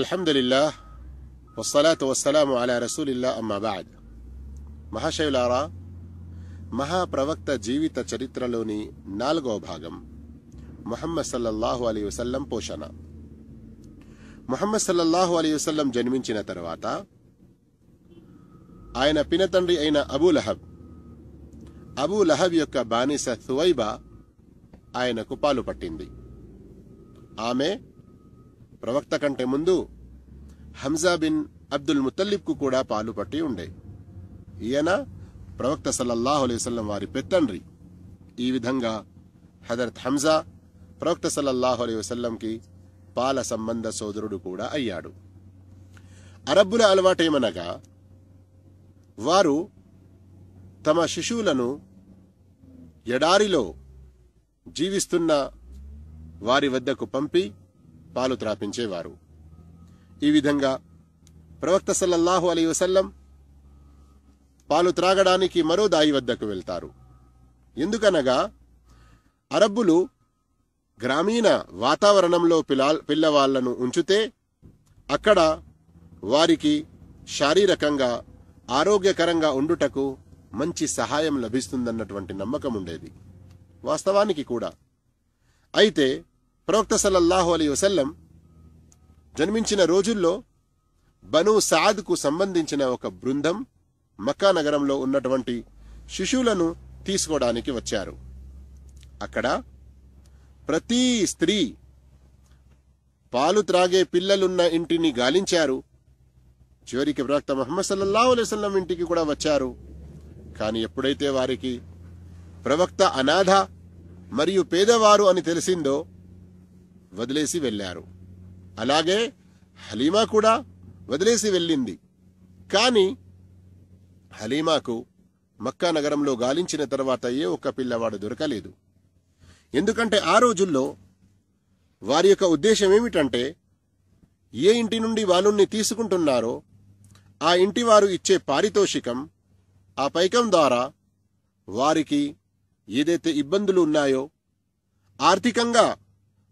الحمدلله والصلاة والسلام అలా రసూలిల్లా అమ్మా బాద్ మహాశైలారా మహాప్రవక్త జీవిత చరిత్రలోని నాలుగవ భాగం మొహమ్మద్ సల్లల్లాహు అలీ వసల్లం పోషణ మొహమ్మద్ సల్లల్లాహు అలీ వసల్లం జన్మించిన తర్వాత ఆయన పినతండ్రి అయిన అబూ లహబ్ అబూ లహబ్ యొక్క బానిస సువైబా ఆయనకు పాలు పట్టింది ఆమె ప్రవక్త కంటే ముందు హంజా బిన్ అబ్దుల్ ముతల్లిబ్కు కూడా పాలు పట్టి ఉండే ఈయన ప్రవక్త సల్లల్లాహు అలైవల్లం వారి పెత్తండ్రి ఈ విధంగా హజరత్ హంజా ప్రవక్త సల్లల్లాహు అలైవల్లంకి పాల సంబంధ సోదరుడు కూడా అయ్యాడు అరబ్బుల అలవాటేమనగా వారు తమ శిశువులను ఎడారిలో జీవిస్తున్న వారి వద్దకు పంపి పాలు త్రాపించేవారు ఈ విధంగా ప్రవక్త సల్లల్లాహు అలీ వసల్లం పాలు త్రాగడానికి మరో దాయి వద్దకు వెళ్తారు ఎందుకనగా అరబ్బులు గ్రామీణ వాతావరణంలో పిలా పిల్లవాళ్లను ఉంచితే అక్కడ వారికి శారీరకంగా ఆరోగ్యకరంగా ఉండుటకు మంచి సహాయం లభిస్తుందన్నటువంటి నమ్మకం ఉండేది వాస్తవానికి కూడా అయితే ప్రవక్త సల్లల్లాహు అలీ వసల్లం జన్మించిన రోజుల్లో బను సాద్కు సంబంధించిన ఒక బృందం మక్కా నగరంలో ఉన్నటువంటి శిశువులను తీసుకోవడానికి వచ్చారు అక్కడ ప్రతి స్త్రీ పాలు త్రాగే పిల్లలున్న ఇంటిని గాలించారు చివరికి ప్రవక్త మహమ్మద్ సల్లల్లాహు అలైవల్లం ఇంటికి కూడా వచ్చారు కానీ ఎప్పుడైతే వారికి ప్రవక్త అనాథ మరియు పేదవారు అని తెలిసిందో వదిలేసి వెళ్ళారు అలాగే హలీమా కూడా వదిలేసి వెళ్ళింది కానీ హలీమాకు మక్కా నగరంలో గాలించిన తర్వాత ఏ ఒక్క పిల్లవాడు దొరకలేదు ఎందుకంటే ఆ రోజుల్లో వారి యొక్క ఉద్దేశం ఏమిటంటే ఏ ఇంటి నుండి వాళ్ళు తీసుకుంటున్నారో ఆ ఇంటి వారు ఇచ్చే పారితోషికం ఆ పైకం ద్వారా వారికి ఏదైతే ఇబ్బందులు ఉన్నాయో ఆర్థికంగా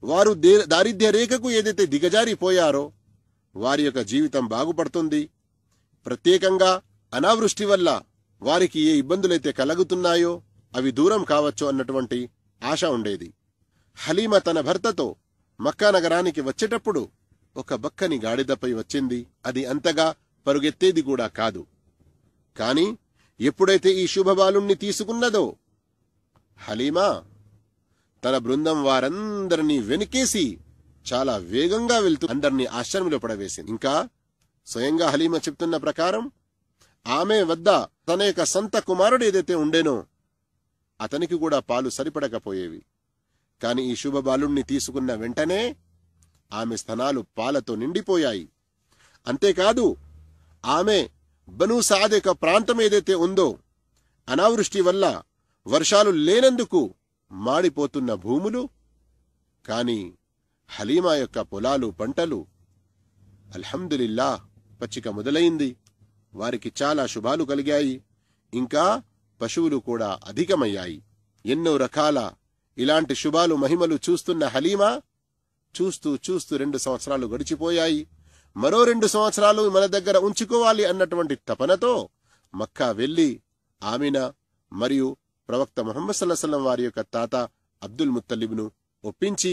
వారు దారిద్ర్య రేఖకు ఏదైతే దిగజారిపోయారో వారి యొక్క జీవితం బాగుపడుతుంది ప్రత్యేకంగా అనావృష్టి వల్ల వారికి ఏ ఇబ్బందులైతే కలుగుతున్నాయో అవి దూరం కావచ్చు అన్నటువంటి ఆశ ఉండేది హలీమ తన భర్తతో మక్కా నగరానికి వచ్చేటప్పుడు ఒక బక్కని గాడిదపై వచ్చింది అది అంతగా పరుగెత్తేది కూడా కాదు కాని ఎప్పుడైతే ఈ శుభబాలుణ్ణి తీసుకున్నదో హలీమా తన బృందం వారందరినీ వెనుకేసి చాలా వేగంగా వెళ్తూ అందరినీ ఆశ్చర్యంలో పడవేసింది ఇంకా స్వయంగా హలీమ చెప్తున్న ప్రకారం ఆమె వద్ద తన యొక్క సంత కుమారుడు ఏదైతే ఉండేనో అతనికి కూడా పాలు సరిపడకపోయేవి కాని ఈ శుభ బాలుణ్ణి తీసుకున్న వెంటనే ఆమె స్థనాలు పాలతో నిండిపోయాయి అంతేకాదు ఆమె బను సాద్ ప్రాంతం ఏదైతే ఉందో అనావృష్టి వల్ల వర్షాలు లేనందుకు మాడిపోతున్న భూములు కాని హలీమా యొక్క పొలాలు పంటలు అల్హందులిల్లా పచ్చిక మొదలైంది వారికి చాలా శుభాలు కలిగాయి ఇంకా పశువులు కూడా అధికమయ్యాయి ఎన్నో రకాల ఇలాంటి శుభాలు మహిమలు చూస్తున్న హలీమా చూస్తూ చూస్తూ రెండు సంవత్సరాలు గడిచిపోయాయి మరో రెండు సంవత్సరాలు మన దగ్గర ఉంచుకోవాలి అన్నటువంటి తపనతో మక్కా వెళ్లి ఆమెన మరియు ప్రవక్త మొహమ్మద్ సల్లాహం వారి యొక్క తాత అబ్దుల్ ముత్తలిబ్ను ఒప్పించి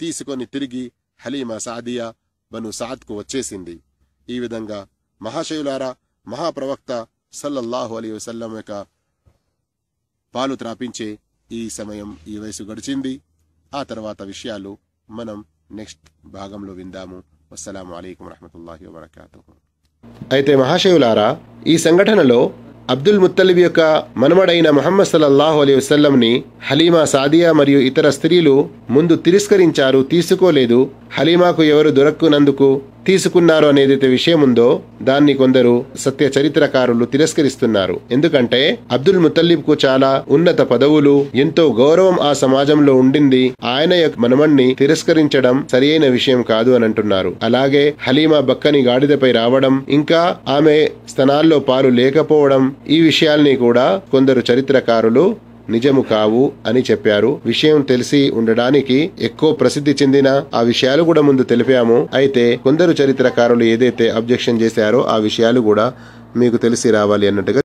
తీసుకొని తిరిగి హలీమా సాదియా బను సాద్కు వచ్చేసింది ఈ విధంగా మహాశయులారా మహాప్రవక్త సల్లల్లాహు అలీ వసల్లం యొక్క పాలు త్రాపించే ఈ సమయం ఈ వయసు గడిచింది ఆ తర్వాత విషయాలు మనం నెక్స్ట్ భాగంలో విందాము అస్సలం అయికం వరహమూల అయితే మహాశయులారా ఈ సంఘటనలో అబ్దుల్ ముత్తలిబ్ యొక్క మనమడైన మహమ్మద్ సల్లల్లాహు అలీ వసల్లంని హలీమా సాదియా మరియు ఇతర స్త్రీలు ముందు తిరస్కరించారు తీసుకోలేదు హలీమాకు ఎవరు దొరక్కునందుకు తీసుకున్నారు అనేది విషయం ఉందో దాన్ని కొందరు సత్య చరిత్రకారులు తిరస్కరిస్తున్నారు ఎందుకంటే అబ్దుల్ ముతల్లిబ్ కు చాలా ఉన్నత పదవులు ఎంతో గౌరవం ఆ సమాజంలో ఉండింది ఆయన యొక్క మనమణ్ణి తిరస్కరించడం సరియైన విషయం కాదు అని అంటున్నారు అలాగే హలీమా బక్కని గాడిదపై రావడం ఇంకా ఆమె స్థనాల్లో పాలు లేకపోవడం ఈ విషయాల్ని కూడా కొందరు చరిత్రకారులు నిజము కావు అని చెప్పారు విషయం తెలిసి ఉండడానికి ఎక్కువ ప్రసిద్ధి చెందిన ఆ విషయాలు కూడా ముందు తెలిపాము అయితే కొందరు చరిత్రకారులు ఏదైతే అబ్జెక్షన్ చేశారో ఆ విషయాలు కూడా మీకు తెలిసి రావాలి అన్నట్టుగా